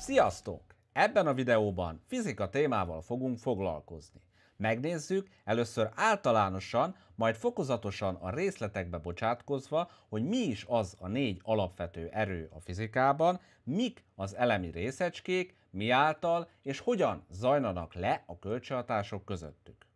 Sziasztok! Ebben a videóban fizika témával fogunk foglalkozni. Megnézzük először általánosan, majd fokozatosan a részletekbe bocsátkozva, hogy mi is az a négy alapvető erő a fizikában, mik az elemi részecskék, mi által és hogyan zajlanak le a kölcsönhatások közöttük.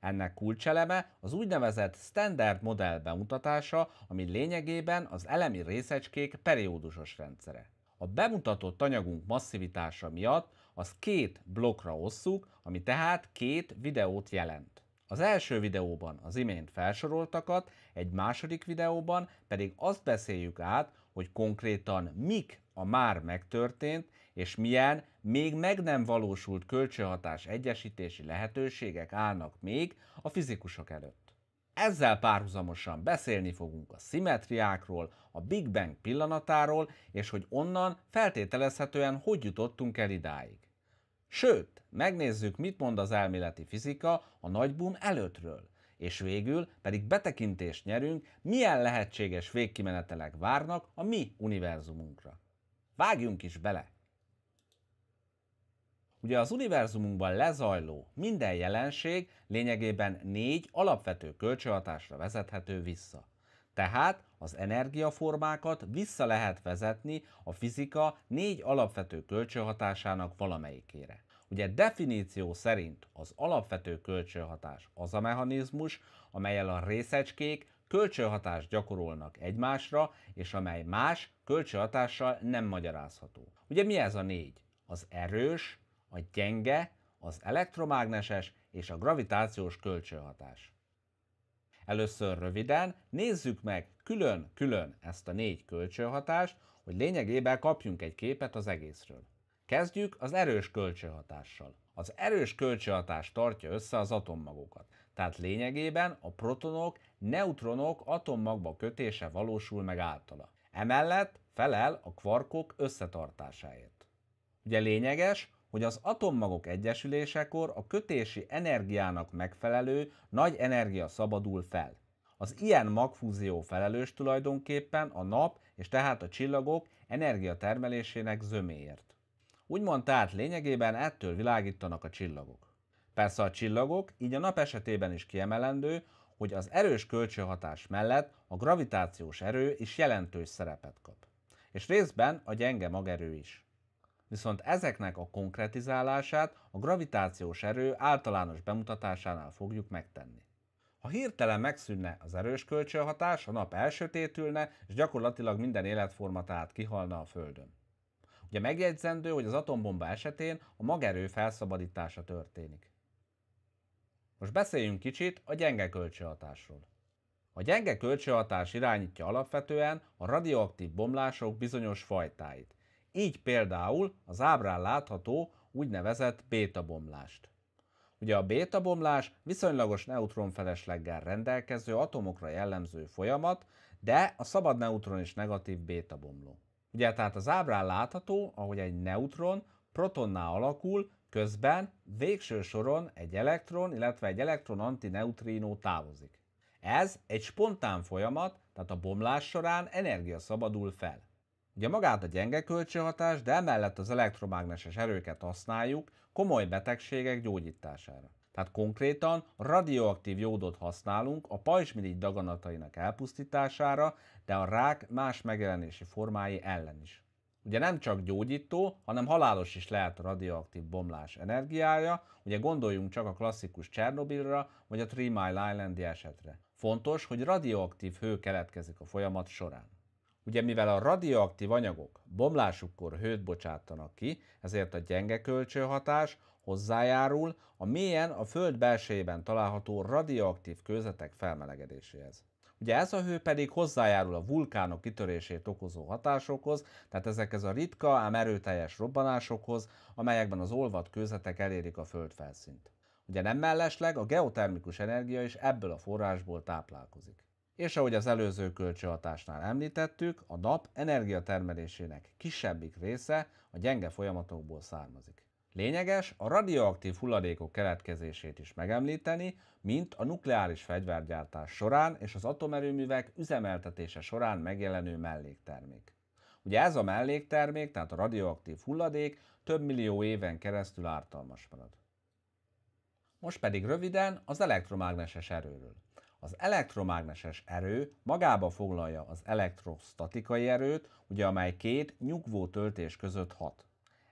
Ennek kulcseleme az úgynevezett standard modell bemutatása, ami lényegében az elemi részecskék periódusos rendszere. A bemutatott anyagunk masszivitása miatt az két blokkra osszuk, ami tehát két videót jelent. Az első videóban az imént felsoroltakat, egy második videóban pedig azt beszéljük át, hogy konkrétan mik a már megtörtént és milyen még meg nem valósult kölcsönhatás egyesítési lehetőségek állnak még a fizikusok előtt. Ezzel párhuzamosan beszélni fogunk a szimmetriákról, a Big Bang pillanatáról, és hogy onnan feltételezhetően hogy jutottunk el idáig. Sőt, megnézzük, mit mond az elméleti fizika a nagy boom előttről, és végül pedig betekintést nyerünk, milyen lehetséges végkimenetelek várnak a mi univerzumunkra. Vágjunk is bele! Ugye az univerzumunkban lezajló minden jelenség lényegében négy alapvető kölcsönhatásra vezethető vissza. Tehát az energiaformákat vissza lehet vezetni a fizika négy alapvető kölcsönhatásának valamelyikére. Ugye definíció szerint az alapvető kölcsönhatás az a mechanizmus, amelyel a részecskék kölcsönhatást gyakorolnak egymásra, és amely más kölcsönhatással nem magyarázható. Ugye mi ez a négy? Az erős, a gyenge, az elektromágneses és a gravitációs kölcsönhatás. Először röviden nézzük meg külön-külön ezt a négy kölcsönhatást, hogy lényegében kapjunk egy képet az egészről. Kezdjük az erős kölcsönhatással. Az erős kölcsönhatás tartja össze az atommagokat, tehát lényegében a protonok, neutronok atommagba kötése valósul meg általa. Emellett felel a kvarkok összetartásáért. Ugye lényeges, hogy az atommagok egyesülésekor a kötési energiának megfelelő nagy energia szabadul fel. Az ilyen magfúzió felelős tulajdonképpen a nap és tehát a csillagok energiatermelésének zöméért. Úgymond tehát lényegében ettől világítanak a csillagok. Persze a csillagok, így a nap esetében is kiemelendő, hogy az erős kölcsönhatás mellett a gravitációs erő is jelentős szerepet kap. És részben a gyenge magerő is viszont ezeknek a konkretizálását a gravitációs erő általános bemutatásánál fogjuk megtenni. Ha hirtelen megszűnne az erős kölcsönhatás, a nap elsötétülne, és gyakorlatilag minden életforma tehát kihalna a Földön. Ugye megjegyzendő, hogy az atombomba esetén a magerő felszabadítása történik. Most beszéljünk kicsit a gyenge kölcsönhatásról. A gyenge kölcsönhatás irányítja alapvetően a radioaktív bomlások bizonyos fajtáit, így például az ábrán látható úgynevezett béta-bomlást. Ugye a béta-bomlás viszonylagos neutronfelesleggel rendelkező atomokra jellemző folyamat, de a szabad neutron is negatív béta-bomló. Ugye tehát az ábrán látható, ahogy egy neutron protonná alakul, közben végső soron egy elektron, illetve egy elektron antineutrinó távozik. Ez egy spontán folyamat, tehát a bomlás során energia szabadul fel. Ugye magát a gyenge kölcsönhatás, de emellett az elektromágneses erőket használjuk komoly betegségek gyógyítására. Tehát konkrétan radioaktív jódot használunk a pajzsmirigy daganatainak elpusztítására, de a rák más megjelenési formái ellen is. Ugye nem csak gyógyító, hanem halálos is lehet a radioaktív bomlás energiája, ugye gondoljunk csak a klasszikus Csernobilra vagy a Three Mile Islandi esetre. Fontos, hogy radioaktív hő keletkezik a folyamat során. Ugye mivel a radioaktív anyagok bomlásukkor hőt bocsátanak ki, ezért a gyenge kölcsönhatás hozzájárul a mélyen a Föld belsejében található radioaktív kőzetek felmelegedéséhez. Ugye ez a hő pedig hozzájárul a vulkánok kitörését okozó hatásokhoz, tehát ezekhez a ritka, ám erőteljes robbanásokhoz, amelyekben az olvad kőzetek elérik a földfelszínt. Ugye nem mellesleg a geotermikus energia is ebből a forrásból táplálkozik. És ahogy az előző kölcsönhatásnál említettük, a nap energiatermelésének kisebbik része a gyenge folyamatokból származik. Lényeges a radioaktív hulladékok keletkezését is megemlíteni, mint a nukleáris fegyvergyártás során és az atomerőművek üzemeltetése során megjelenő melléktermék. Ugye ez a melléktermék, tehát a radioaktív hulladék több millió éven keresztül ártalmas marad. Most pedig röviden az elektromágneses erőről. Az elektromágneses erő magába foglalja az elektrostatikai erőt, ugye amely két nyugvó töltés között hat.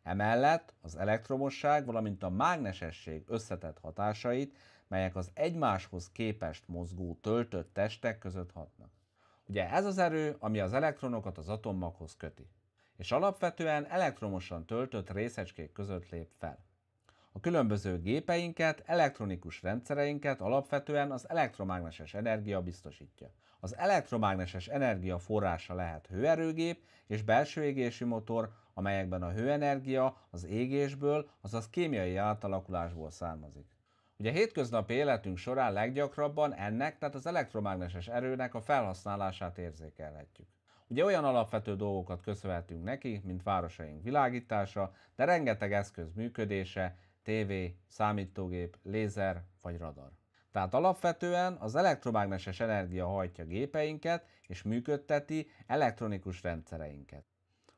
Emellett az elektromosság, valamint a mágnesesség összetett hatásait, melyek az egymáshoz képest mozgó töltött testek között hatnak. Ugye ez az erő, ami az elektronokat az atommaghoz köti, és alapvetően elektromosan töltött részecskék között lép fel. A különböző gépeinket, elektronikus rendszereinket alapvetően az elektromágneses energia biztosítja. Az elektromágneses energia forrása lehet hőerőgép és belső égési motor, amelyekben a hőenergia az égésből, azaz kémiai átalakulásból származik. Ugye hétköznapi életünk során leggyakrabban ennek, tehát az elektromágneses erőnek a felhasználását érzékelhetjük. Ugye olyan alapvető dolgokat köszönhetünk neki, mint városaink világítása, de rengeteg eszköz működése, tévé, számítógép, lézer vagy radar. Tehát alapvetően az elektromágneses energia hajtja gépeinket és működteti elektronikus rendszereinket.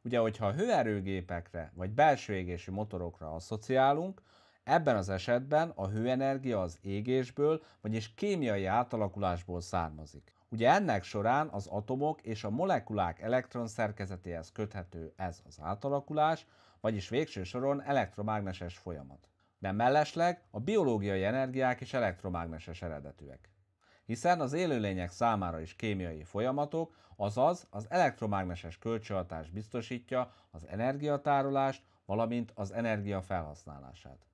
Ugye, hogyha a hőerőgépekre vagy belső égési motorokra asszociálunk, ebben az esetben a hőenergia az égésből, vagyis kémiai átalakulásból származik. Ugye ennek során az atomok és a molekulák elektron szerkezetéhez köthető ez az átalakulás, vagyis végső soron elektromágneses folyamat de mellesleg a biológiai energiák is elektromágneses eredetűek. Hiszen az élőlények számára is kémiai folyamatok, azaz az elektromágneses kölcsönhatás biztosítja az energiatárolást, valamint az energia felhasználását.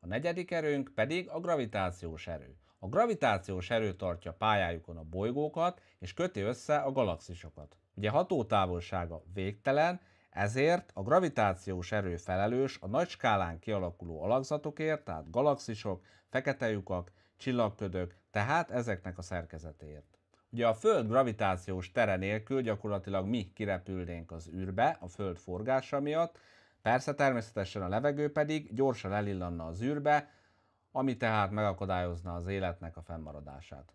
A negyedik erőnk pedig a gravitációs erő. A gravitációs erő tartja pályájukon a bolygókat és köti össze a galaxisokat. Ugye hatótávolsága végtelen, ezért a gravitációs erő felelős a nagy skálán kialakuló alakzatokért, tehát galaxisok, fekete lyukak, csillagködök, tehát ezeknek a szerkezetért. Ugye a Föld gravitációs tere nélkül gyakorlatilag mi kirepülnénk az űrbe a Föld forgása miatt, persze természetesen a levegő pedig gyorsan elillanna az űrbe, ami tehát megakadályozna az életnek a fennmaradását.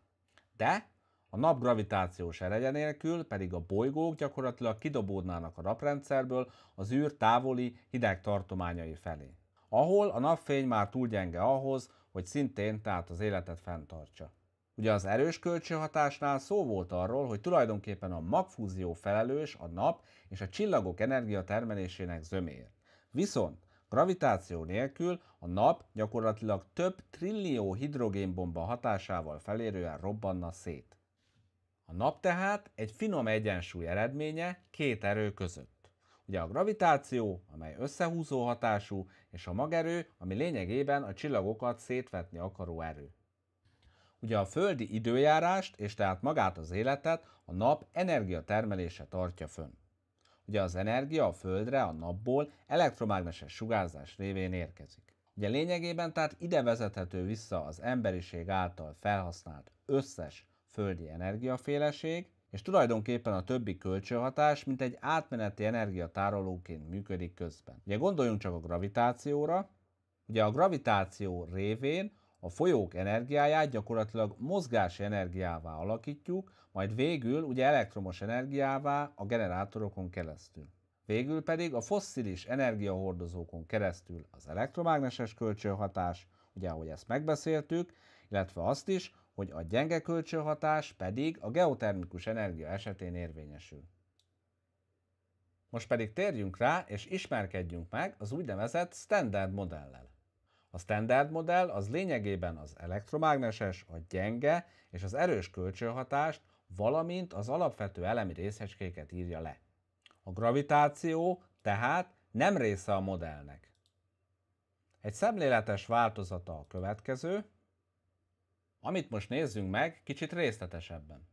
De a nap gravitációs ereje nélkül pedig a bolygók gyakorlatilag kidobódnának a naprendszerből az űr távoli hideg tartományai felé, ahol a napfény már túl gyenge ahhoz, hogy szintén tehát az életet fenntartsa. Ugye az erős kölcsönhatásnál szó volt arról, hogy tulajdonképpen a magfúzió felelős a nap és a csillagok energiatermelésének zöméért. Viszont gravitáció nélkül a nap gyakorlatilag több trillió hidrogénbomba hatásával felérően robbanna szét. A nap tehát egy finom egyensúly eredménye két erő között. Ugye a gravitáció, amely összehúzó hatású, és a magerő, ami lényegében a csillagokat szétvetni akaró erő. Ugye a földi időjárást, és tehát magát az életet a nap energiatermelése tartja fönn. Ugye az energia a Földre a napból elektromágneses sugárzás révén érkezik. Ugye lényegében tehát ide vezethető vissza az emberiség által felhasznált összes földi energiaféleség, és tulajdonképpen a többi kölcsönhatás, mint egy átmeneti energiatárolóként működik közben. Ugye gondoljunk csak a gravitációra, ugye a gravitáció révén a folyók energiáját gyakorlatilag mozgási energiává alakítjuk, majd végül ugye elektromos energiává a generátorokon keresztül. Végül pedig a fosszilis energiahordozókon keresztül az elektromágneses kölcsönhatás, ugye ahogy ezt megbeszéltük, illetve azt is, hogy a gyenge kölcsönhatás pedig a geotermikus energia esetén érvényesül. Most pedig térjünk rá, és ismerkedjünk meg az úgynevezett standard modellel. A standard modell az lényegében az elektromágneses, a gyenge és az erős kölcsönhatást, valamint az alapvető elemi részecskéket írja le. A gravitáció tehát nem része a modellnek. Egy szemléletes változata a következő – amit most nézzünk meg, kicsit részletesebben.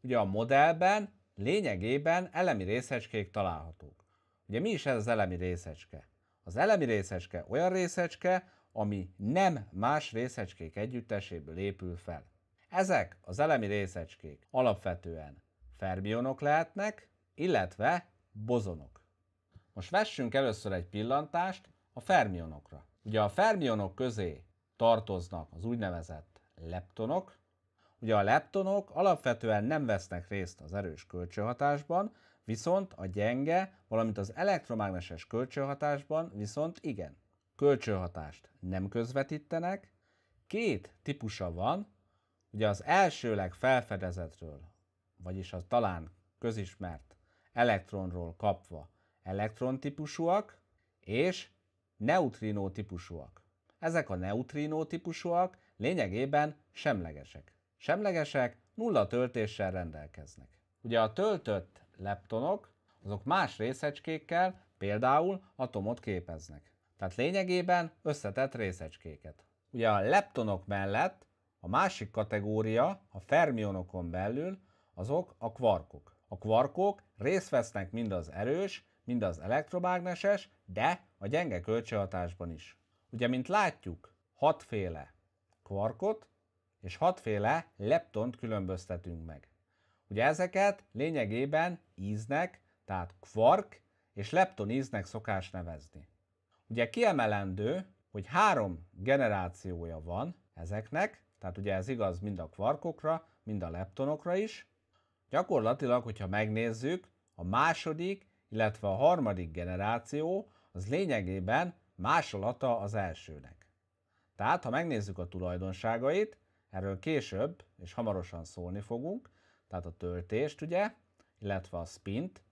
Ugye a modellben lényegében elemi részecskék találhatók. Ugye mi is ez az elemi részecske? Az elemi részecske olyan részecske, ami nem más részecskék együtteséből épül fel. Ezek az elemi részecskék alapvetően fermionok lehetnek, illetve bozonok. Most vessünk először egy pillantást a fermionokra. Ugye a fermionok közé tartoznak az úgynevezett leptonok. Ugye a leptonok alapvetően nem vesznek részt az erős kölcsönhatásban, viszont a gyenge, valamint az elektromágneses kölcsönhatásban viszont igen. Kölcsönhatást nem közvetítenek. Két típusa van, ugye az elsőleg felfedezetről, vagyis az talán közismert elektronról kapva elektron típusúak, és neutrinó típusúak. Ezek a neutrinó típusúak lényegében semlegesek. Semlegesek nulla töltéssel rendelkeznek. Ugye a töltött leptonok, azok más részecskékkel, például atomot képeznek. Tehát lényegében összetett részecskéket. Ugye a leptonok mellett a másik kategória, a fermionokon belül, azok a kvarkok. A kvarkok részt vesznek mind az erős, mind az elektromágneses, de a gyenge kölcsönhatásban is. Ugye, mint látjuk, hatféle kvarkot és hatféle leptont különböztetünk meg. Ugye ezeket lényegében íznek, tehát kvark és lepton íznek szokás nevezni. Ugye kiemelendő, hogy három generációja van ezeknek, tehát ugye ez igaz mind a kvarkokra, mind a leptonokra is. Gyakorlatilag, hogyha megnézzük, a második, illetve a harmadik generáció az lényegében másolata az elsőnek. Tehát, ha megnézzük a tulajdonságait, erről később és hamarosan szólni fogunk, tehát a töltést ugye, illetve a spint,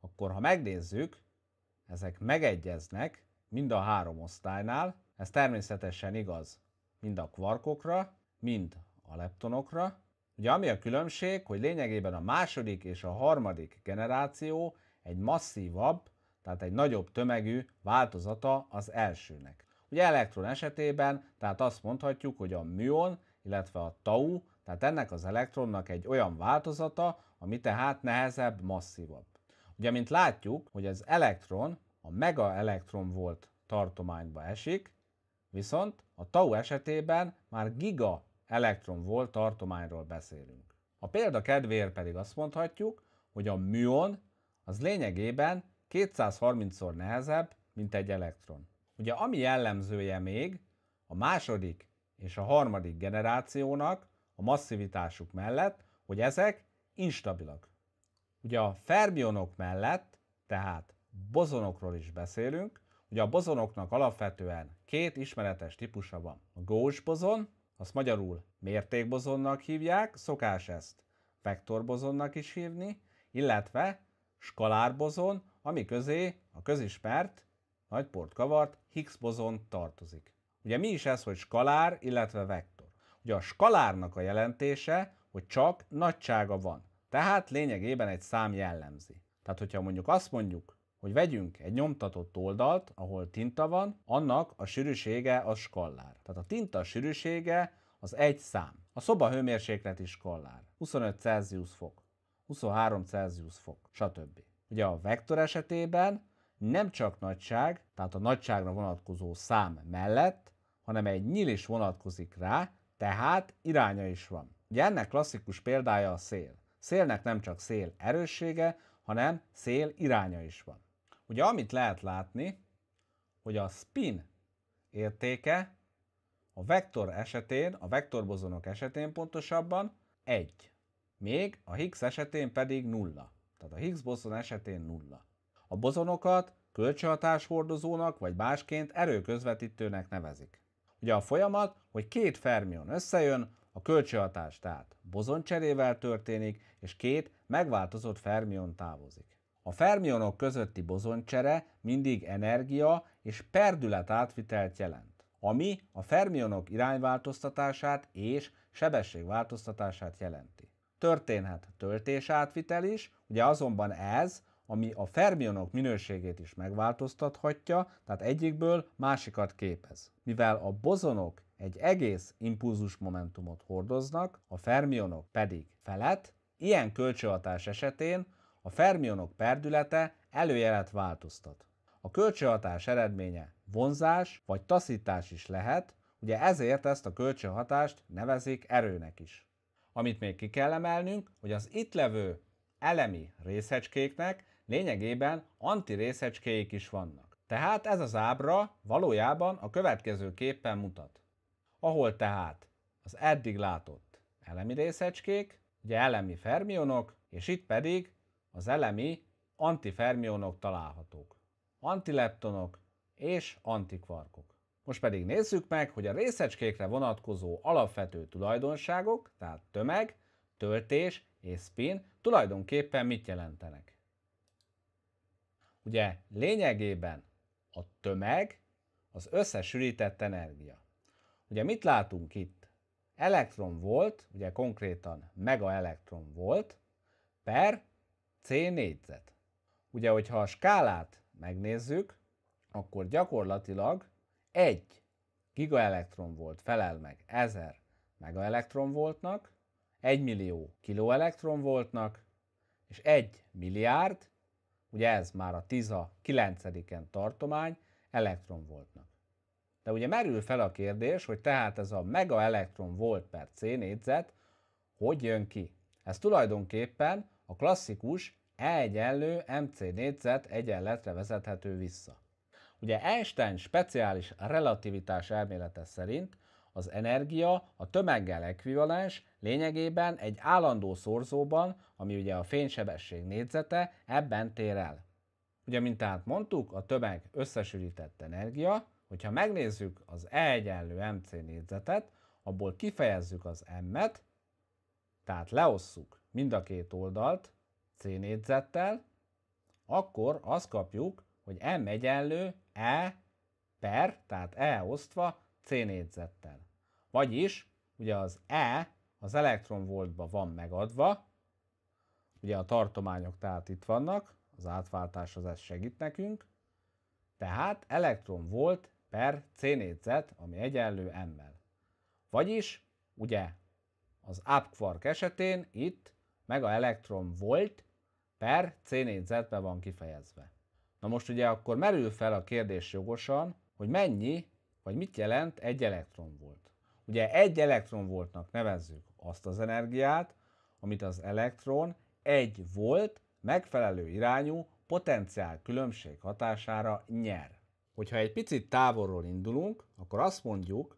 akkor ha megnézzük, ezek megegyeznek mind a három osztálynál, ez természetesen igaz mind a kvarkokra, mind a leptonokra. Ugye ami a különbség, hogy lényegében a második és a harmadik generáció egy masszívabb, tehát egy nagyobb tömegű változata az elsőnek. Ugye elektron esetében, tehát azt mondhatjuk, hogy a műon, illetve a tau, tehát ennek az elektronnak egy olyan változata, ami tehát nehezebb, masszívabb. Ugye, mint látjuk, hogy az elektron a mega elektron volt tartományba esik, viszont a tau esetében már giga elektron volt tartományról beszélünk. A példa kedvéért pedig azt mondhatjuk, hogy a műon az lényegében 230-szor nehezebb, mint egy elektron. Ugye ami jellemzője még, a második és a harmadik generációnak a masszivitásuk mellett, hogy ezek instabilak. Ugye a fermionok mellett, tehát bozonokról is beszélünk, ugye a bozonoknak alapvetően két ismeretes típusa van. A gauss bozon, azt magyarul mértékbozonnak hívják, szokás ezt vektorbozonnak is hívni, illetve skalárbozon, ami közé a közismert nagy port kavart Higgs bozon tartozik. Ugye mi is ez, hogy skalár, illetve vektor? Ugye a skalárnak a jelentése, hogy csak nagysága van, tehát lényegében egy szám jellemzi. Tehát, hogyha mondjuk azt mondjuk, hogy vegyünk egy nyomtatott oldalt, ahol tinta van, annak a sűrűsége a skallár. Tehát a tinta sűrűsége az egy szám. A szoba hőmérséklet is skallár. 25 Celsius fok, 23 Celsius fok, stb. Ugye a vektor esetében nem csak nagyság, tehát a nagyságra vonatkozó szám mellett, hanem egy nyíl is vonatkozik rá, tehát iránya is van. Ugye ennek klasszikus példája a szél. Szélnek nem csak szél erőssége, hanem szél iránya is van. Ugye amit lehet látni, hogy a spin értéke a vektor esetén, a vektorbozonok esetén pontosabban 1, még a Higgs esetén pedig 0. Tehát a Higgs boszon esetén nulla. A bozonokat kölcsönhatás hordozónak vagy másként erőközvetítőnek nevezik. Ugye a folyamat, hogy két fermion összejön, a kölcsönhatás tehát bozoncserével történik, és két megváltozott fermion távozik. A fermionok közötti bozoncsere mindig energia és perdület átvitelt jelent, ami a fermionok irányváltoztatását és sebességváltoztatását jelenti. Történhet töltés átvitel is, Ugye azonban ez, ami a fermionok minőségét is megváltoztathatja, tehát egyikből másikat képez. Mivel a bozonok egy egész impulzusmomentumot hordoznak, a fermionok pedig felett, ilyen kölcsönhatás esetén a fermionok perdülete előjelet változtat. A kölcsönhatás eredménye vonzás vagy taszítás is lehet, ugye ezért ezt a kölcsönhatást nevezik erőnek is. Amit még ki kell emelnünk, hogy az itt levő elemi részecskéknek lényegében antirészecskéik is vannak. Tehát ez az ábra valójában a következő képpen mutat. Ahol tehát az eddig látott elemi részecskék, ugye elemi fermionok, és itt pedig az elemi antifermionok találhatók. Antileptonok és antikvarkok. Most pedig nézzük meg, hogy a részecskékre vonatkozó alapvető tulajdonságok, tehát tömeg, töltés és spin tulajdonképpen mit jelentenek? Ugye lényegében a tömeg az összesülített energia. Ugye mit látunk itt? Elektron volt, ugye konkrétan megaelektron volt, per C négyzet. Ugye, hogyha a skálát megnézzük, akkor gyakorlatilag egy gigaelektron volt felel meg 1000 megaelektron voltnak, 1 millió kiloelektron voltnak, és 1 milliárd, ugye ez már a 19 tartomány, elektron voltnak. De ugye merül fel a kérdés, hogy tehát ez a mega elektron volt per C négyzet, hogy jön ki? Ez tulajdonképpen a klasszikus E egyenlő MC négyzet egyenletre vezethető vissza. Ugye Einstein speciális relativitás elmélete szerint az energia a tömeggel ekvivalens, lényegében egy állandó szorzóban, ami ugye a fénysebesség négyzete, ebben tér el. Ugye, mint tehát mondtuk, a tömeg összesülített energia, hogyha megnézzük az E egyenlő MC négyzetet, abból kifejezzük az M-et, tehát leosszuk mind a két oldalt C négyzettel, akkor azt kapjuk, hogy M egyenlő E per, tehát E osztva C-négyzettel. Vagyis, ugye az E az elektronvoltba van megadva, ugye a tartományok tehát itt vannak, az átváltás az ez segít nekünk, tehát elektronvolt per C négyzet, ami egyenlő m-mel. Vagyis, ugye az upquark esetén itt meg a elektron volt per C négyzetbe van kifejezve. Na most ugye akkor merül fel a kérdés jogosan, hogy mennyi vagy mit jelent egy elektron volt? Ugye egy elektron voltnak nevezzük azt az energiát, amit az elektron egy volt megfelelő irányú potenciál különbség hatására nyer. Hogyha egy picit távolról indulunk, akkor azt mondjuk,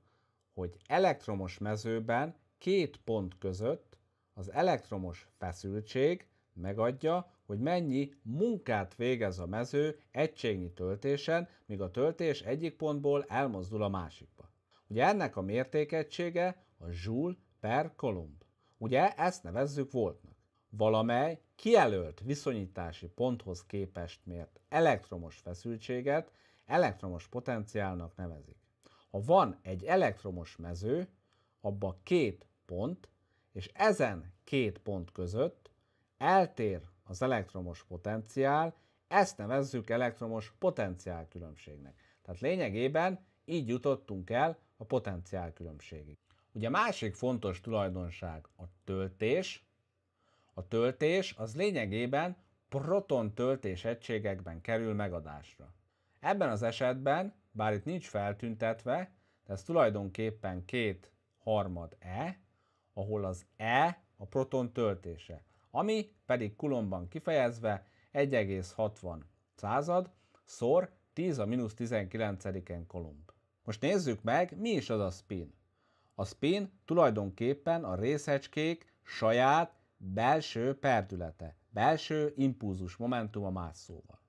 hogy elektromos mezőben két pont között az elektromos feszültség megadja hogy mennyi munkát végez a mező egységnyi töltésen, míg a töltés egyik pontból elmozdul a másikba. Ugye ennek a mértékegysége a joule per Coulomb. Ugye ezt nevezzük voltnak. Valamely kijelölt viszonyítási ponthoz képest mért elektromos feszültséget elektromos potenciálnak nevezik. Ha van egy elektromos mező, abba két pont, és ezen két pont között eltér az elektromos potenciál, ezt nevezzük elektromos potenciál különbségnek. Tehát lényegében így jutottunk el a potenciál különbségig. Ugye másik fontos tulajdonság a töltés. A töltés az lényegében proton töltés egységekben kerül megadásra. Ebben az esetben, bár itt nincs feltüntetve, de ez tulajdonképpen két harmad E, ahol az E a proton töltése ami pedig kulomban kifejezve 1,60 század szor 10 a mínusz 19-en kolumb. Most nézzük meg, mi is az a spin. A spin tulajdonképpen a részecskék saját belső perdülete, belső impulzus a más szóval.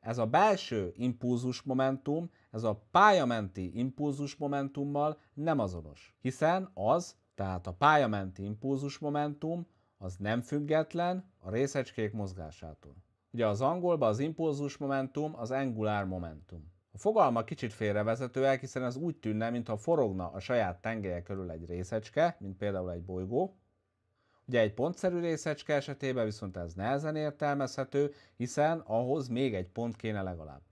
Ez a belső impulzus momentum, ez a pályamenti impulzus momentummal nem azonos, hiszen az, tehát a pályamenti impulzus momentum az nem független a részecskék mozgásától. Ugye az angolban az impulzus momentum az angular momentum. A fogalma kicsit félrevezetőek, hiszen ez úgy tűnne, mintha forogna a saját tengelye körül egy részecske, mint például egy bolygó. Ugye egy pontszerű részecske esetében viszont ez nehezen értelmezhető, hiszen ahhoz még egy pont kéne legalább.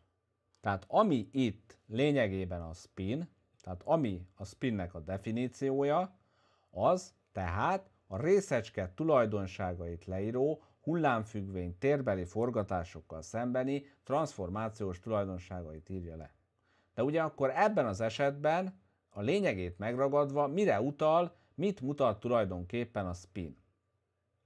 Tehát ami itt lényegében a spin, tehát ami a spinnek a definíciója, az tehát a részecske tulajdonságait leíró hullámfüggvény térbeli forgatásokkal szembeni transformációs tulajdonságait írja le. De ugyanakkor ebben az esetben a lényegét megragadva mire utal, mit mutat tulajdonképpen a spin.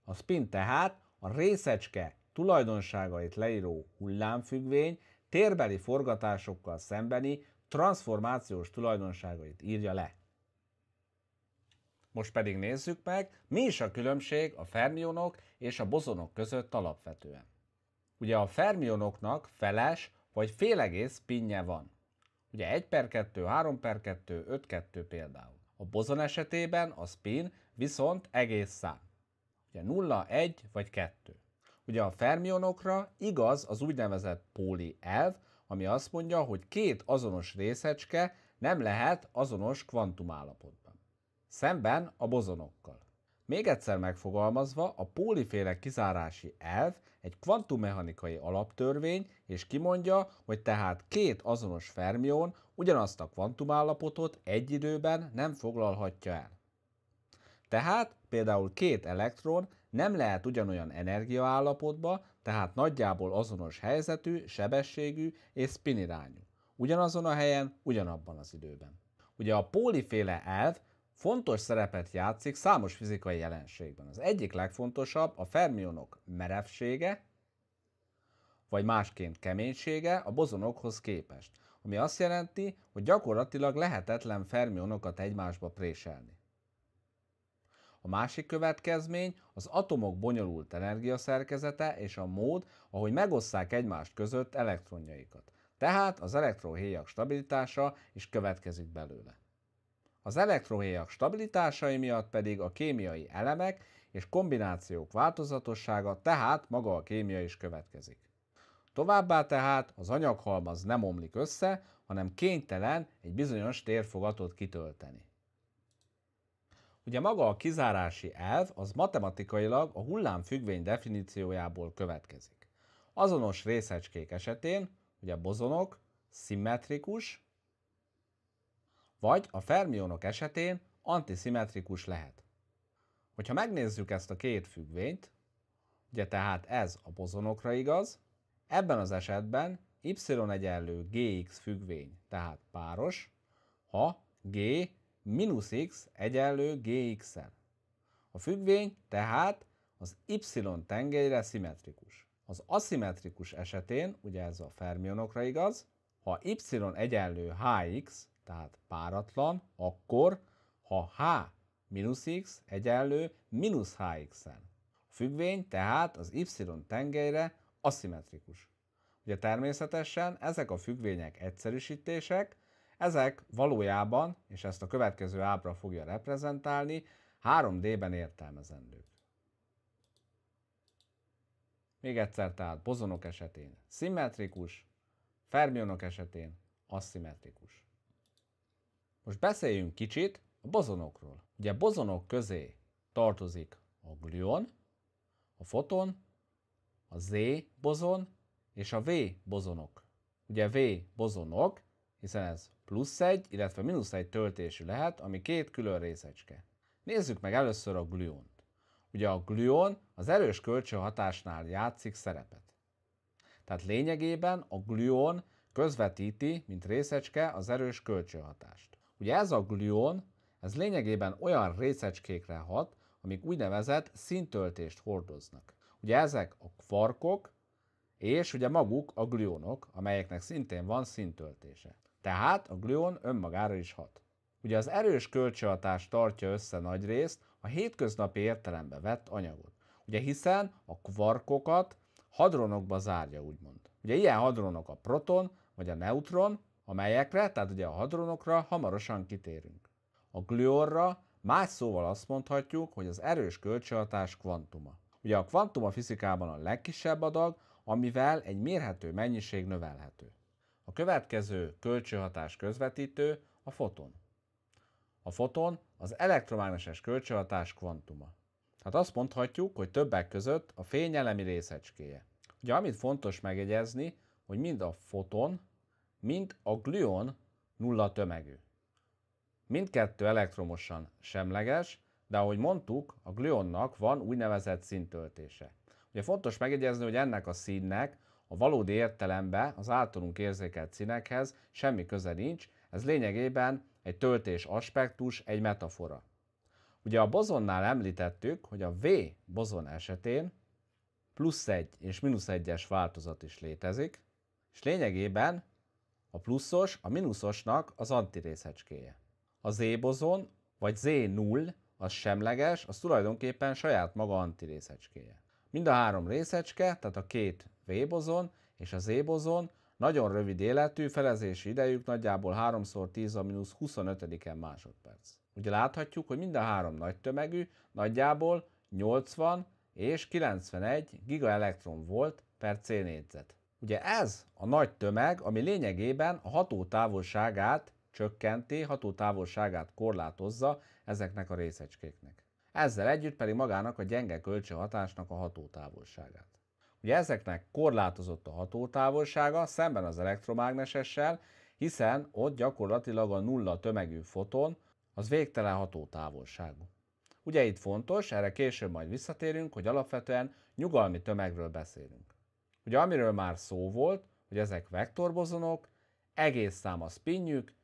A spin tehát a részecske tulajdonságait leíró hullámfüggvény térbeli forgatásokkal szembeni transformációs tulajdonságait írja le. Most pedig nézzük meg, mi is a különbség a fermionok és a bozonok között alapvetően. Ugye a fermionoknak feles vagy félegész pinje van. Ugye 1 per 2, 3 per 2, 5 2 például. A bozon esetében a spin viszont egész szám. Ugye 0, 1 vagy 2. Ugye a fermionokra igaz az úgynevezett póli elv, ami azt mondja, hogy két azonos részecske nem lehet azonos kvantumállapot szemben a bozonokkal. Még egyszer megfogalmazva, a póliféle kizárási elv egy kvantummechanikai alaptörvény, és kimondja, hogy tehát két azonos fermion ugyanazt a kvantumállapotot egy időben nem foglalhatja el. Tehát például két elektron nem lehet ugyanolyan energiaállapotba, tehát nagyjából azonos helyzetű, sebességű és spinirányú. Ugyanazon a helyen, ugyanabban az időben. Ugye a póliféle elv Fontos szerepet játszik számos fizikai jelenségben. Az egyik legfontosabb a fermionok merevsége, vagy másként keménysége a bozonokhoz képest, ami azt jelenti, hogy gyakorlatilag lehetetlen fermionokat egymásba préselni. A másik következmény az atomok bonyolult energiaszerkezete és a mód, ahogy megosszák egymást között elektronjaikat. Tehát az elektronhéjak stabilitása is következik belőle. Az elektrohéjak stabilitásai miatt pedig a kémiai elemek és kombinációk változatossága, tehát maga a kémia is következik. Továbbá tehát az anyaghalmaz nem omlik össze, hanem kénytelen egy bizonyos térfogatot kitölteni. Ugye maga a kizárási elv az matematikailag a hullámfüggvény definíciójából következik. Azonos részecskék esetén, ugye bozonok, szimmetrikus, vagy a fermionok esetén antiszimmetrikus lehet. Hogyha megnézzük ezt a két függvényt, ugye tehát ez a bozonokra igaz, ebben az esetben y egyenlő gx függvény, tehát páros, ha g mínusz x egyenlő gx-el. A függvény tehát az y tengelyre szimmetrikus. Az aszimmetrikus esetén, ugye ez a fermionokra igaz, ha y egyenlő hx, tehát páratlan, akkor, ha h mínusz x egyenlő mínusz hx-en. A függvény tehát az y tengelyre aszimmetrikus. Ugye természetesen ezek a függvények egyszerűsítések, ezek valójában, és ezt a következő ábra fogja reprezentálni, 3D-ben értelmezendők. Még egyszer tehát bozonok esetén szimmetrikus, fermionok esetén aszimmetrikus. Most beszéljünk kicsit a bozonokról. Ugye a bozonok közé tartozik a gluon, a foton, a Z bozon és a V bozonok. Ugye V bozonok, hiszen ez plusz egy, illetve mínusz egy töltésű lehet, ami két külön részecske. Nézzük meg először a gluont. Ugye a gluon az erős kölcsönhatásnál játszik szerepet. Tehát lényegében a gluon közvetíti, mint részecske az erős kölcsönhatást. Ugye ez a glüon, ez lényegében olyan részecskékre hat, amik úgynevezett színtöltést hordoznak. Ugye ezek a kvarkok, és ugye maguk a glionok, amelyeknek szintén van színtöltése. Tehát a glion önmagára is hat. Ugye az erős kölcsönhatás tartja össze nagy részt a hétköznapi értelembe vett anyagot. Ugye hiszen a kvarkokat hadronokba zárja, úgymond. Ugye ilyen hadronok a proton vagy a neutron, amelyekre, tehát ugye a hadronokra hamarosan kitérünk. A glüorra más szóval azt mondhatjuk, hogy az erős kölcsönhatás kvantuma. Ugye a kvantuma fizikában a legkisebb adag, amivel egy mérhető mennyiség növelhető. A következő kölcsönhatás közvetítő a foton. A foton az elektromágneses kölcsönhatás kvantuma. Tehát azt mondhatjuk, hogy többek között a fény elemi részecskéje. Ugye amit fontos megjegyezni, hogy mind a foton, mint a glüon nulla tömegű. Mindkettő elektromosan semleges, de ahogy mondtuk, a gluonnak van úgynevezett színtöltése. Ugye fontos megjegyezni, hogy ennek a színnek a valódi értelemben az általunk érzékelt színekhez semmi köze nincs, ez lényegében egy töltés aspektus, egy metafora. Ugye a bozonnál említettük, hogy a V bozon esetén plusz egy és mínusz egyes változat is létezik, és lényegében a pluszos a mínuszosnak az antirészecskéje. A Z-bozon, vagy Z0, az semleges, az tulajdonképpen saját maga antirészecskéje. Mind a három részecske, tehát a két V-bozon és a Z-bozon nagyon rövid életű, felezési idejük nagyjából 3x10 a mínusz 25 másodperc. Ugye láthatjuk, hogy mind a három nagy tömegű, nagyjából 80 és 91 gigaelektron volt per C négyzet. Ugye ez a nagy tömeg, ami lényegében a hatótávolságát csökkenti, hatótávolságát korlátozza ezeknek a részecskéknek. Ezzel együtt pedig magának a gyenge kölcsönhatásnak a hatótávolságát. Ugye ezeknek korlátozott a hatótávolsága szemben az elektromágnesessel, hiszen ott gyakorlatilag a nulla tömegű foton az végtelen hatótávolságú. Ugye itt fontos, erre később majd visszatérünk, hogy alapvetően nyugalmi tömegről beszélünk hogy amiről már szó volt, hogy ezek vektorbozonok, egész szám a spinjük,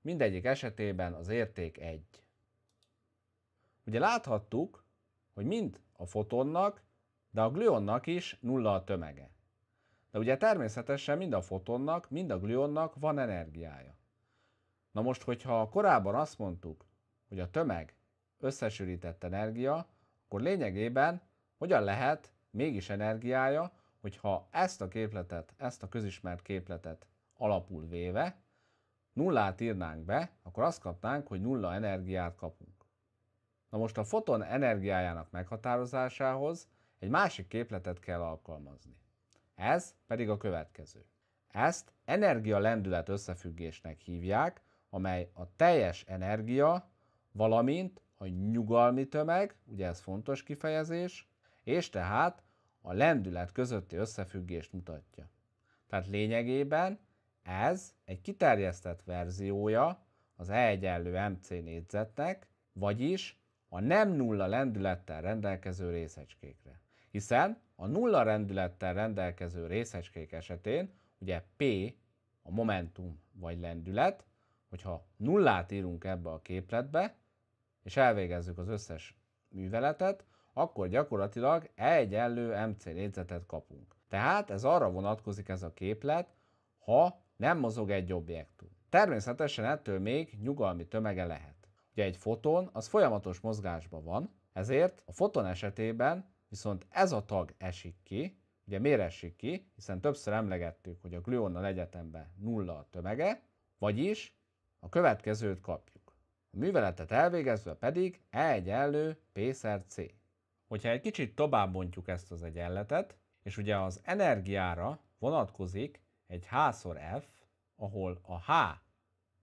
mindegyik esetében az érték 1. Ugye láthattuk, hogy mind a fotonnak, de a gluonnak is nulla a tömege. De ugye természetesen mind a fotonnak, mind a gluonnak van energiája. Na most, hogyha korábban azt mondtuk, hogy a tömeg összesülített energia, akkor lényegében hogyan lehet mégis energiája, hogyha ezt a képletet, ezt a közismert képletet alapul véve nullát írnánk be, akkor azt kapnánk, hogy nulla energiát kapunk. Na most a foton energiájának meghatározásához egy másik képletet kell alkalmazni. Ez pedig a következő. Ezt energia-lendület összefüggésnek hívják, amely a teljes energia, valamint a nyugalmi tömeg, ugye ez fontos kifejezés, és tehát a lendület közötti összefüggést mutatja. Tehát lényegében ez egy kiterjesztett verziója az E egyenlő MC négyzetnek, vagyis a nem nulla lendülettel rendelkező részecskékre. Hiszen a nulla rendülettel rendelkező részecskék esetén ugye P a momentum vagy lendület, hogyha nullát írunk ebbe a képletbe, és elvégezzük az összes műveletet, akkor gyakorlatilag egyenlő MC négyzetet kapunk. Tehát ez arra vonatkozik ez a képlet, ha nem mozog egy objektum. Természetesen ettől még nyugalmi tömege lehet. Ugye egy foton az folyamatos mozgásban van, ezért a foton esetében viszont ez a tag esik ki, ugye miért esik ki, hiszen többször emlegettük, hogy a gluonnal egyetemben nulla a tömege, vagyis a következőt kapjuk. A műveletet elvégezve pedig egyenlő P szer C. Hogyha egy kicsit tovább bontjuk ezt az egyenletet, és ugye az energiára vonatkozik egy h-szor f, ahol a h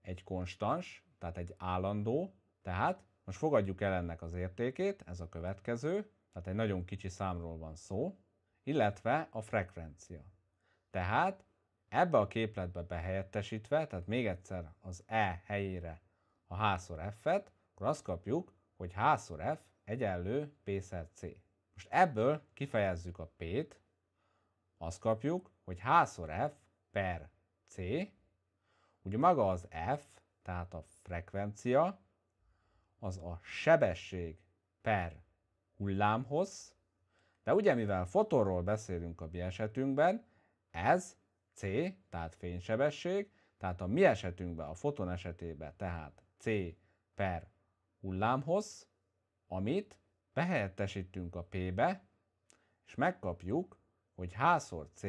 egy konstans, tehát egy állandó, tehát most fogadjuk el ennek az értékét, ez a következő, tehát egy nagyon kicsi számról van szó, illetve a frekvencia. Tehát ebbe a képletbe behelyettesítve, tehát még egyszer az E helyére a H-szor F-et, akkor azt kapjuk, hogy H-szor F egyenlő P szer C. Most ebből kifejezzük a P-t, azt kapjuk, hogy H szor F per C, ugye maga az F, tehát a frekvencia, az a sebesség per hullámhoz, de ugye mivel fotonról beszélünk a mi esetünkben, ez C, tehát fénysebesség, tehát a mi esetünkben, a foton esetében tehát C per hullámhoz, amit behelyettesítünk a P-be, és megkapjuk, hogy H szor C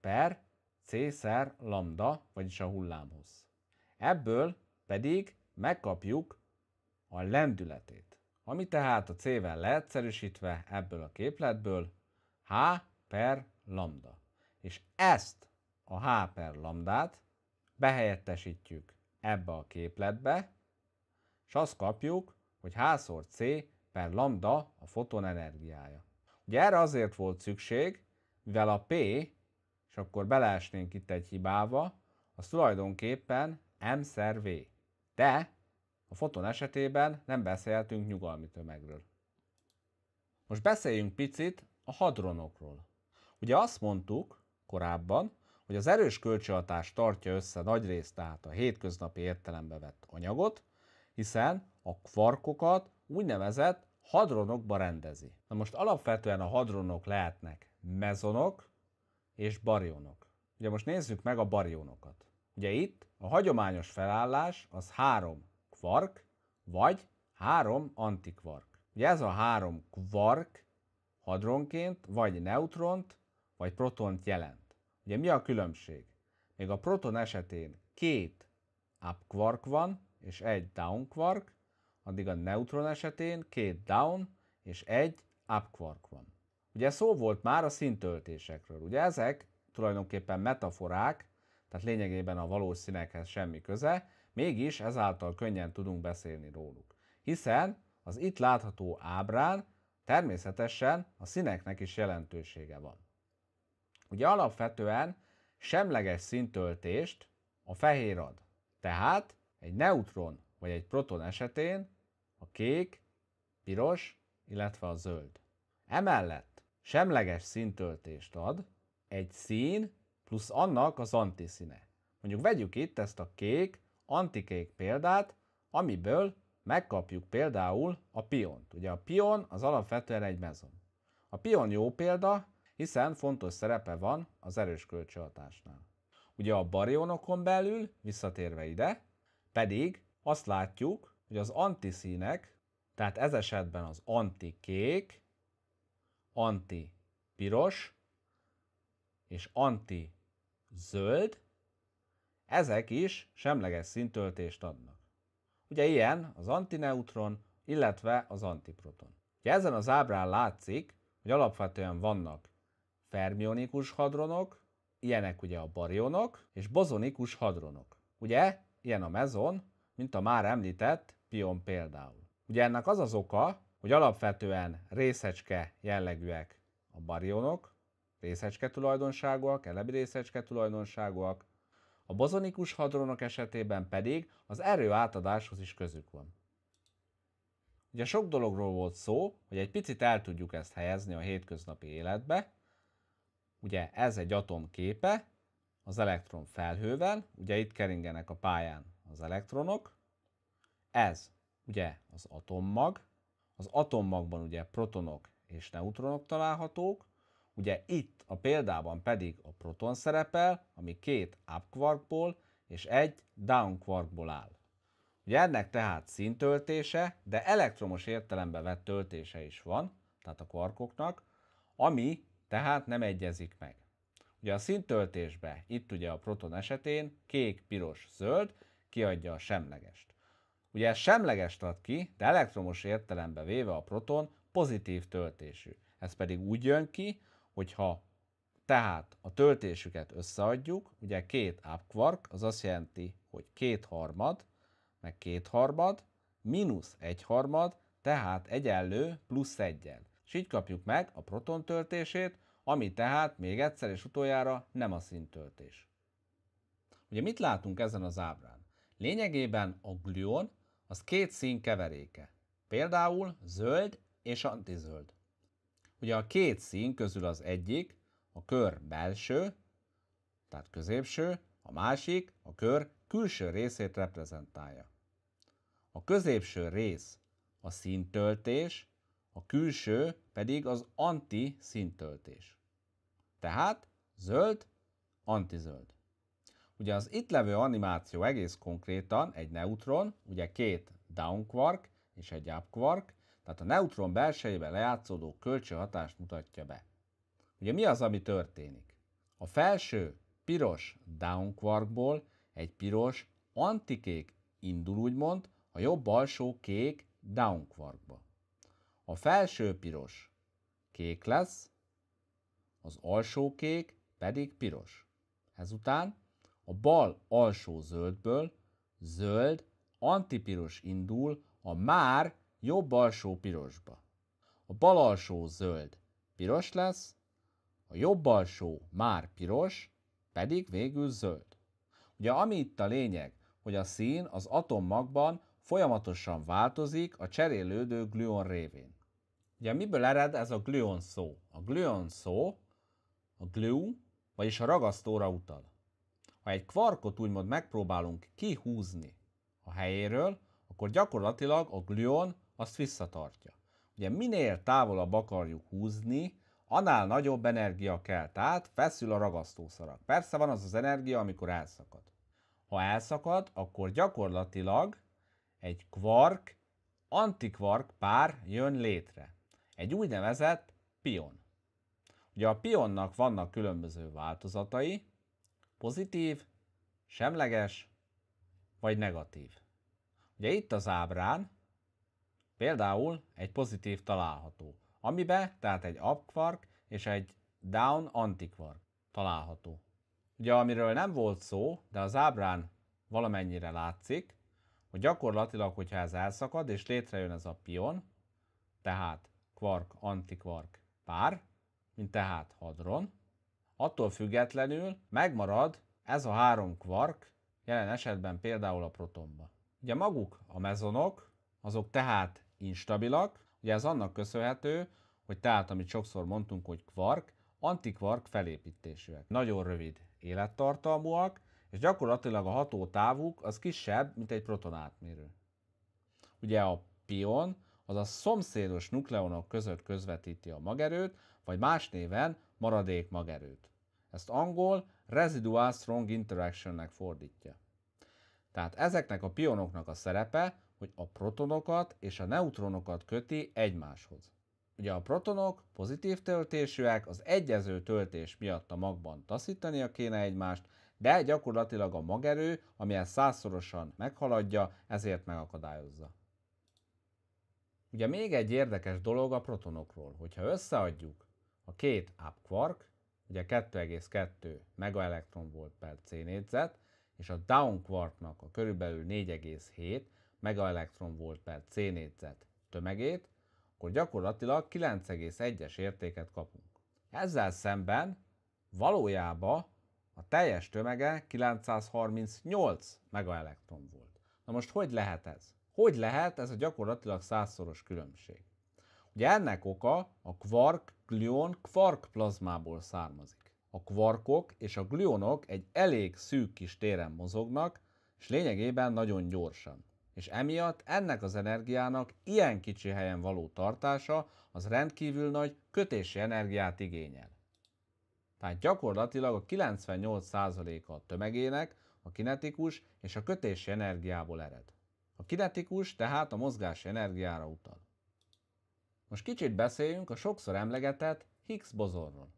per C szer lambda, vagyis a hullámhossz. Ebből pedig megkapjuk a lendületét, ami tehát a C-vel leegyszerűsítve ebből a képletből H per lambda. És ezt a H per lambdát behelyettesítjük ebbe a képletbe, és azt kapjuk, hogy H szor C per lambda a foton energiája. Ugye erre azért volt szükség, mivel a P, és akkor beleesnénk itt egy hibába, az tulajdonképpen M szer V. De a foton esetében nem beszéltünk nyugalmi tömegről. Most beszéljünk picit a hadronokról. Ugye azt mondtuk korábban, hogy az erős kölcsönhatás tartja össze nagyrészt tehát a hétköznapi értelembe vett anyagot, hiszen a kvarkokat úgynevezett hadronokba rendezi. Na most alapvetően a hadronok lehetnek mezonok és barionok. Ugye most nézzük meg a barionokat. Ugye itt a hagyományos felállás az három kvark, vagy három antikvark. Ugye ez a három kvark hadronként vagy neutront, vagy protont jelent. Ugye mi a különbség? Még a proton esetén két up kvark van, és egy down kvark, addig a neutron esetén két down és egy up quark van. Ugye szó volt már a színtöltésekről, ugye ezek tulajdonképpen metaforák, tehát lényegében a valós színekhez semmi köze, mégis ezáltal könnyen tudunk beszélni róluk. Hiszen az itt látható ábrán természetesen a színeknek is jelentősége van. Ugye alapvetően semleges színtöltést a fehér ad, tehát egy neutron vagy egy proton esetén a kék, piros, illetve a zöld. Emellett semleges színtöltést ad egy szín plusz annak az antiszíne. Mondjuk vegyük itt ezt a kék, antikék példát, amiből megkapjuk például a piont. Ugye a pion az alapvetően egy mezon. A pion jó példa, hiszen fontos szerepe van az erős kölcsönhatásnál. Ugye a barionokon belül, visszatérve ide, pedig azt látjuk, hogy az antiszínek, tehát ez esetben az antikék, antipiros és antizöld, ezek is semleges színtöltést adnak. Ugye ilyen az antineutron, illetve az antiproton. Ugye ezen az ábrán látszik, hogy alapvetően vannak fermionikus hadronok, ilyenek ugye a barionok, és bozonikus hadronok. Ugye, ilyen a mezon, mint a már említett pion például. Ugye ennek az az oka, hogy alapvetően részecske jellegűek a barionok, részecske tulajdonságúak, elebi részecske tulajdonságúak, a bozonikus hadronok esetében pedig az erő átadáshoz is közük van. Ugye sok dologról volt szó, hogy egy picit el tudjuk ezt helyezni a hétköznapi életbe. Ugye ez egy atom képe az elektron felhővel, ugye itt keringenek a pályán az elektronok, ez ugye az atommag, az atommagban ugye protonok és neutronok találhatók, ugye itt a példában pedig a proton szerepel, ami két up quarkból és egy down quarkból áll. Ugye ennek tehát színtöltése, de elektromos értelembe vett töltése is van, tehát a kvarkoknak, ami tehát nem egyezik meg. Ugye a színtöltésbe, itt ugye a proton esetén kék, piros, zöld kiadja a semlegest. Ugye ez semleges ad ki, de elektromos értelembe véve a proton pozitív töltésű. Ez pedig úgy jön ki, hogyha tehát a töltésüket összeadjuk, ugye két ápkvark, az azt jelenti, hogy két harmad, meg két harmad, mínusz egy harmad, tehát egyenlő plusz egyen. És így kapjuk meg a proton töltését, ami tehát még egyszer és utoljára nem a szintöltés. Ugye mit látunk ezen az ábrán? Lényegében a gluon az két szín keveréke. Például zöld és antizöld. Ugye a két szín közül az egyik a kör belső, tehát középső, a másik a kör külső részét reprezentálja. A középső rész a színtöltés, a külső pedig az anti-színtöltés. Tehát zöld, antizöld. Ugye az itt levő animáció egész konkrétan egy neutron, ugye két down quark és egy up quark, tehát a neutron belsejében lejátszódó kölcsönhatást mutatja be. Ugye mi az, ami történik? A felső piros down quarkból egy piros antikék indul úgymond a jobb alsó kék down quarkba. A felső piros kék lesz, az alsó kék pedig piros. Ezután a bal alsó zöldből zöld antipiros indul a már jobb alsó pirosba. A bal alsó zöld piros lesz, a jobb alsó már piros, pedig végül zöld. Ugye ami itt a lényeg, hogy a szín az atommagban folyamatosan változik a cserélődő glüon révén. Ugye miből ered ez a glüon szó? A glüon szó a glue, vagyis a ragasztóra utal. Ha egy kvarkot úgymond megpróbálunk kihúzni a helyéről, akkor gyakorlatilag a gluon azt visszatartja. Ugye minél távolabb akarjuk húzni, annál nagyobb energia kell, tehát feszül a ragasztószarak. Persze van az az energia, amikor elszakad. Ha elszakad, akkor gyakorlatilag egy kvark, antikvark pár jön létre. Egy úgynevezett pion. Ugye a pionnak vannak különböző változatai, Pozitív, semleges vagy negatív. Ugye itt az ábrán például egy pozitív található, amibe tehát egy up quark és egy down antiquark található. Ugye amiről nem volt szó, de az ábrán valamennyire látszik, hogy gyakorlatilag, hogyha ez elszakad és létrejön ez a pion, tehát quark antiquark pár, mint tehát hadron, Attól függetlenül megmarad ez a három kvark, jelen esetben például a protonba. Ugye maguk a mezonok, azok tehát instabilak, ugye ez annak köszönhető, hogy tehát, amit sokszor mondtunk, hogy kvark, antikvark felépítésűek. Nagyon rövid élettartalmúak, és gyakorlatilag a hatótávuk az kisebb, mint egy proton átmérő. Ugye a pion, az a szomszédos nukleonok között közvetíti a magerőt, vagy más néven maradék magerőt. Ezt angol residual strong interactionnek fordítja. Tehát ezeknek a pionoknak a szerepe, hogy a protonokat és a neutronokat köti egymáshoz. Ugye a protonok pozitív töltésűek, az egyező töltés miatt a magban taszítania kéne egymást, de gyakorlatilag a magerő, ami ezt százszorosan meghaladja, ezért megakadályozza. Ugye még egy érdekes dolog a protonokról, hogyha összeadjuk a két up quark, ugye 2,2 megaelektron volt per C négyzet, és a down quarknak a körülbelül 4,7 megaelektron volt per C négyzet tömegét, akkor gyakorlatilag 9,1-es értéket kapunk. Ezzel szemben valójában a teljes tömege 938 megaelektron volt. Na most hogy lehet ez? Hogy lehet ez a gyakorlatilag százszoros különbség? Ugye ennek oka a kvark glion kvark plazmából származik. A kvarkok és a glionok egy elég szűk kis téren mozognak, és lényegében nagyon gyorsan. És emiatt ennek az energiának ilyen kicsi helyen való tartása az rendkívül nagy kötési energiát igényel. Tehát gyakorlatilag a 98%-a a tömegének a kinetikus és a kötési energiából ered. A kinetikus tehát a mozgási energiára utal. Most kicsit beszéljünk a sokszor emlegetett Higgs bozonról.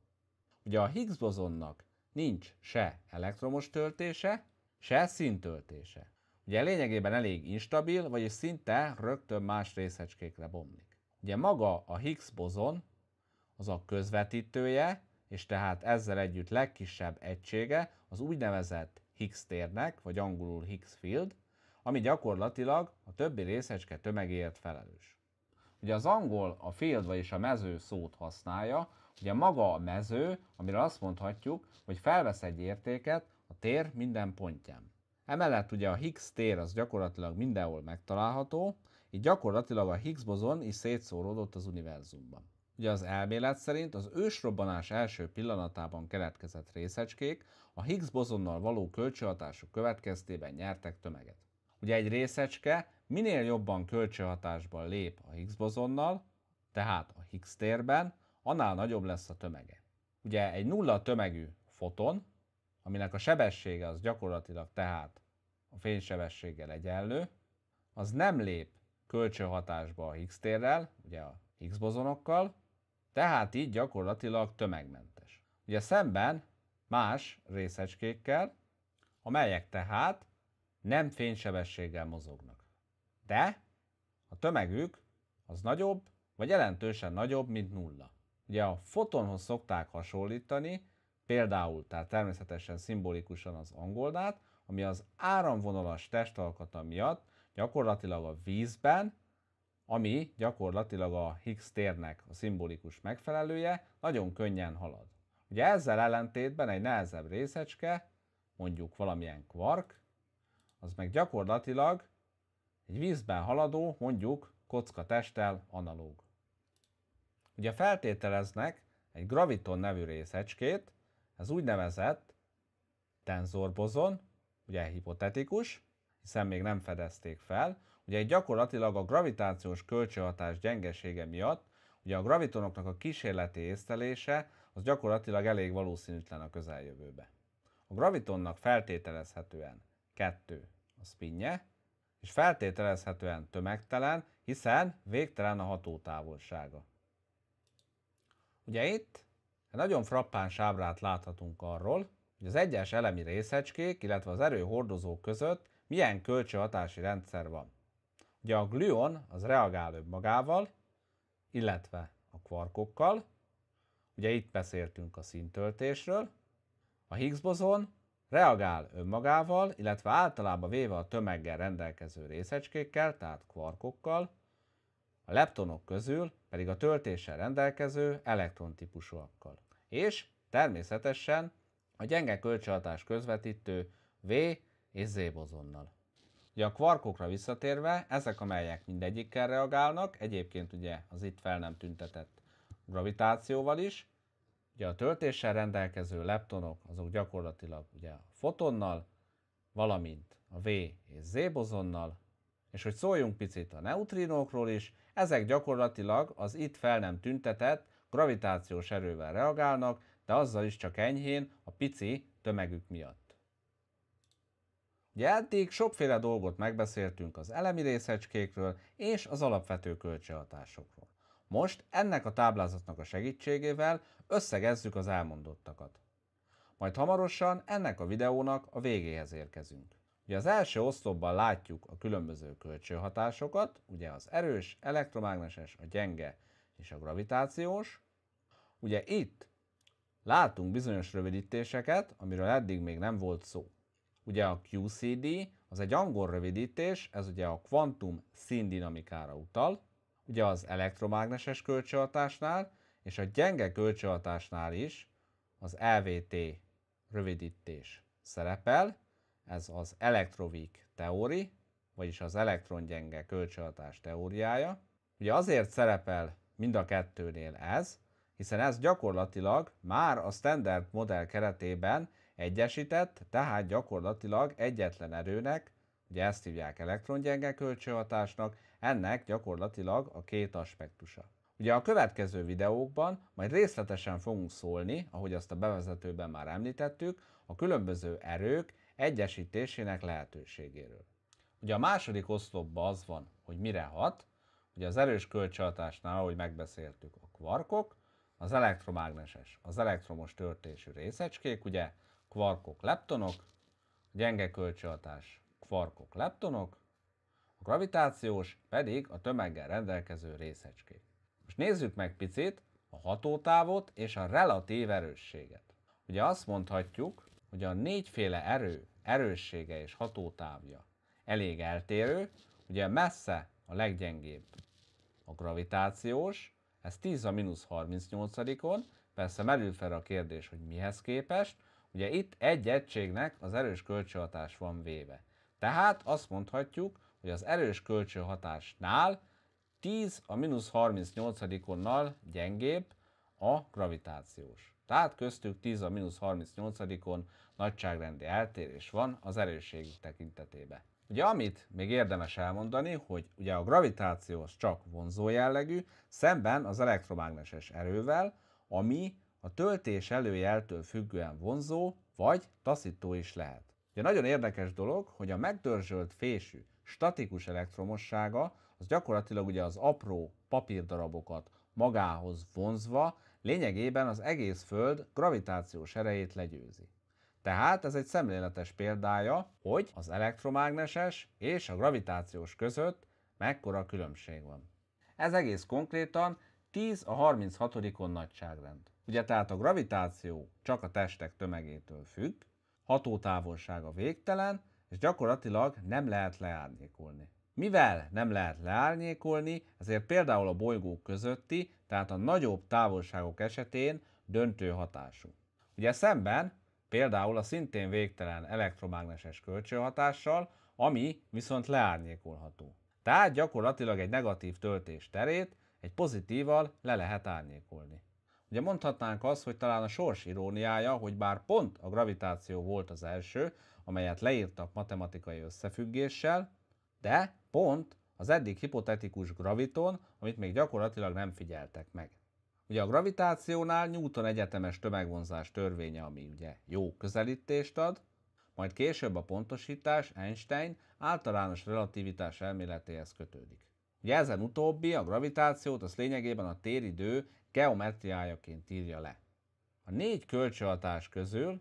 Ugye a Higgs bozonnak nincs se elektromos töltése, se színtöltése. Ugye lényegében elég instabil, vagyis szinte rögtön más részecskékre bomlik. Ugye maga a Higgs bozon az a közvetítője, és tehát ezzel együtt legkisebb egysége az úgynevezett Higgs térnek, vagy angolul Higgs field, ami gyakorlatilag a többi részecske tömegéért felelős. Ugye az angol a field és a mező szót használja, ugye maga a mező, amire azt mondhatjuk, hogy felvesz egy értéket a tér minden pontján. Emellett ugye a Higgs tér az gyakorlatilag mindenhol megtalálható, így gyakorlatilag a Higgs bozon is szétszóródott az univerzumban. Ugye az elmélet szerint az ősrobbanás első pillanatában keletkezett részecskék a Higgs bozonnal való kölcsönhatásuk következtében nyertek tömeget. Ugye egy részecske minél jobban kölcsönhatásban lép a Higgs bozonnal, tehát a Higgs térben, annál nagyobb lesz a tömege. Ugye egy nulla tömegű foton, aminek a sebessége az gyakorlatilag tehát a fénysebességgel egyenlő, az nem lép kölcsönhatásba a Higgs térrel, ugye a Higgs bozonokkal, tehát így gyakorlatilag tömegmentes. Ugye szemben más részecskékkel, amelyek tehát nem fénysebességgel mozognak te, a tömegük az nagyobb, vagy jelentősen nagyobb, mint nulla. Ugye a fotonhoz szokták hasonlítani, például, tehát természetesen szimbolikusan az angoldát, ami az áramvonalas testalkata miatt gyakorlatilag a vízben, ami gyakorlatilag a Higgs térnek a szimbolikus megfelelője, nagyon könnyen halad. Ugye ezzel ellentétben egy nehezebb részecske, mondjuk valamilyen kvark, az meg gyakorlatilag egy vízben haladó, mondjuk kocka testtel analóg. Ugye feltételeznek egy graviton nevű részecskét, ez úgynevezett tenzorbozon, ugye hipotetikus, hiszen még nem fedezték fel, ugye egy gyakorlatilag a gravitációs kölcsönhatás gyengesége miatt Ugye a gravitonoknak a kísérleti észtelése, az gyakorlatilag elég valószínűtlen a közeljövőbe. A gravitonnak feltételezhetően kettő a spinje, és feltételezhetően tömegtelen, hiszen végtelen a hatótávolsága. Ugye itt egy nagyon frappáns ábrát láthatunk arról, hogy az egyes elemi részecskék, illetve az erőhordozók között milyen kölcsönhatási rendszer van. Ugye a glüon az reagál magával, illetve a kvarkokkal, ugye itt beszéltünk a szintöltésről, a Higgs bozon Reagál önmagával, illetve általában véve a tömeggel rendelkező részecskékkel, tehát kvarkokkal, a leptonok közül pedig a töltéssel rendelkező elektrontípusúakkal. És természetesen a gyenge kölcsönhatás közvetítő V és Z bozonnal. Ugye a kvarkokra visszatérve, ezek amelyek mindegyikkel reagálnak, egyébként ugye az itt fel nem tüntetett gravitációval is, Ugye a töltéssel rendelkező leptonok azok gyakorlatilag ugye a fotonnal, valamint a V és Z bozonnal, és hogy szóljunk picit a neutrinókról is, ezek gyakorlatilag az itt fel nem tüntetett gravitációs erővel reagálnak, de azzal is csak enyhén a pici tömegük miatt. Ugye eddig sokféle dolgot megbeszéltünk az elemi részecskékről és az alapvető kölcsönhatásokról. Most ennek a táblázatnak a segítségével összegezzük az elmondottakat. Majd hamarosan ennek a videónak a végéhez érkezünk. Ugye az első oszlopban látjuk a különböző kölcsőhatásokat, ugye az erős, elektromágneses, a gyenge és a gravitációs. Ugye itt látunk bizonyos rövidítéseket, amiről eddig még nem volt szó. Ugye a QCD az egy angol rövidítés, ez ugye a kvantum színdinamikára utal, ugye az elektromágneses kölcsönhatásnál és a gyenge kölcsönhatásnál is az LVT rövidítés szerepel, ez az elektrovik teóri, vagyis az elektrongyenge kölcsönhatás teóriája. Ugye azért szerepel mind a kettőnél ez, hiszen ez gyakorlatilag már a standard modell keretében egyesített, tehát gyakorlatilag egyetlen erőnek, ugye ezt hívják elektrongyenge kölcsönhatásnak, ennek gyakorlatilag a két aspektusa. Ugye a következő videókban majd részletesen fogunk szólni, ahogy azt a bevezetőben már említettük, a különböző erők egyesítésének lehetőségéről. Ugye a második oszlopban az van, hogy mire hat, ugye az erős kölcsönhatásnál, ahogy megbeszéltük, a kvarkok, az elektromágneses, az elektromos törtésű részecskék, ugye kvarkok, leptonok, gyenge kölcsönhatás, kvarkok, leptonok, a gravitációs pedig a tömeggel rendelkező részecskék. Most nézzük meg picit a hatótávot és a relatív erősséget. Ugye azt mondhatjuk, hogy a négyféle erő, erőssége és hatótávja elég eltérő, ugye messze a leggyengébb a gravitációs, ez 10 a mínusz 38-on, persze merül fel a kérdés, hogy mihez képest, ugye itt egy egységnek az erős kölcsönhatás van véve. Tehát azt mondhatjuk, hogy az erős kölcsönhatásnál 10 a mínusz 38-onnal gyengébb a gravitációs. Tehát köztük 10 a mínusz 38-on nagyságrendi eltérés van az erősség tekintetében. Ugye amit még érdemes elmondani, hogy ugye a gravitáció az csak vonzó jellegű, szemben az elektromágneses erővel, ami a töltés előjeltől függően vonzó, vagy taszító is lehet. Ugye nagyon érdekes dolog, hogy a megdörzsölt fésű statikus elektromossága, az gyakorlatilag ugye az apró papírdarabokat magához vonzva lényegében az egész Föld gravitációs erejét legyőzi. Tehát ez egy szemléletes példája, hogy az elektromágneses és a gravitációs között mekkora különbség van. Ez egész konkrétan 10 a 36 nagyságrend. Ugye tehát a gravitáció csak a testek tömegétől függ, hatótávolsága végtelen, és gyakorlatilag nem lehet leárnyékolni. Mivel nem lehet leárnyékolni, ezért például a bolygók közötti, tehát a nagyobb távolságok esetén döntő hatású. Ugye szemben például a szintén végtelen elektromágneses kölcsönhatással, ami viszont leárnyékolható. Tehát gyakorlatilag egy negatív töltés terét egy pozitíval le lehet árnyékolni. Ugye mondhatnánk azt, hogy talán a sors iróniája, hogy bár pont a gravitáció volt az első, amelyet leírtak matematikai összefüggéssel, de pont az eddig hipotetikus graviton, amit még gyakorlatilag nem figyeltek meg. Ugye a gravitációnál Newton egyetemes tömegvonzás törvénye, ami ugye jó közelítést ad, majd később a pontosítás Einstein általános relativitás elméletéhez kötődik. Ugye ezen utóbbi a gravitációt az lényegében a téridő geometriájaként írja le. A négy kölcsönhatás közül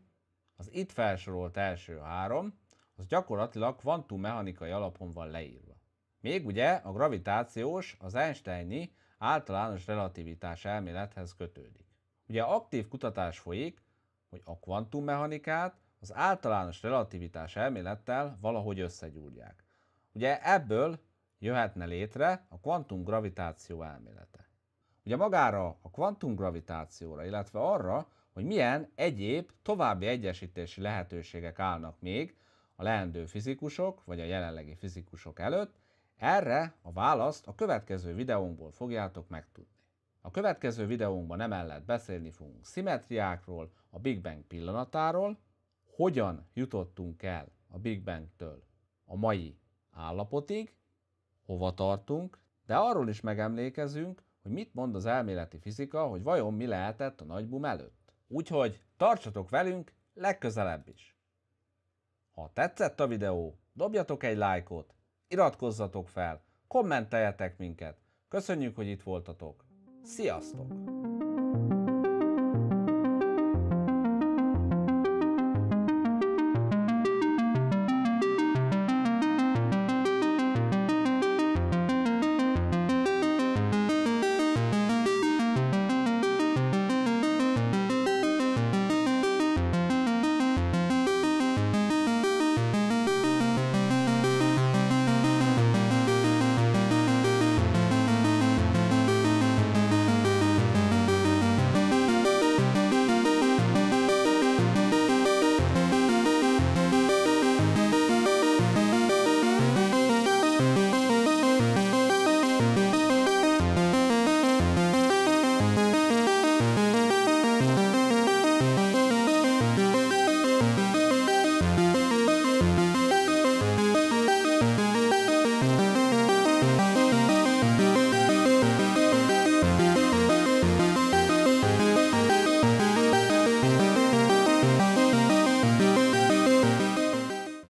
az itt felsorolt első három, az gyakorlatilag kvantummechanikai alapon van leírva. Még ugye a gravitációs, az Einsteini általános relativitás elmélethez kötődik. Ugye aktív kutatás folyik, hogy a kvantummechanikát az általános relativitás elmélettel valahogy összegyúrják. Ugye ebből jöhetne létre a kvantumgravitáció elmélete. Ugye magára a kvantumgravitációra, illetve arra, hogy milyen egyéb további egyesítési lehetőségek állnak még a leendő fizikusok vagy a jelenlegi fizikusok előtt, erre a választ a következő videónkból fogjátok megtudni. A következő videónkban emellett beszélni fogunk szimmetriákról, a Big Bang pillanatáról, hogyan jutottunk el a Big Bang-től a mai állapotig, hova tartunk, de arról is megemlékezünk, hogy mit mond az elméleti fizika, hogy vajon mi lehetett a nagy előtt. Úgyhogy tartsatok velünk legközelebb is! Ha tetszett a videó, dobjatok egy lájkot, iratkozzatok fel, kommenteljetek minket. Köszönjük, hogy itt voltatok. Sziasztok!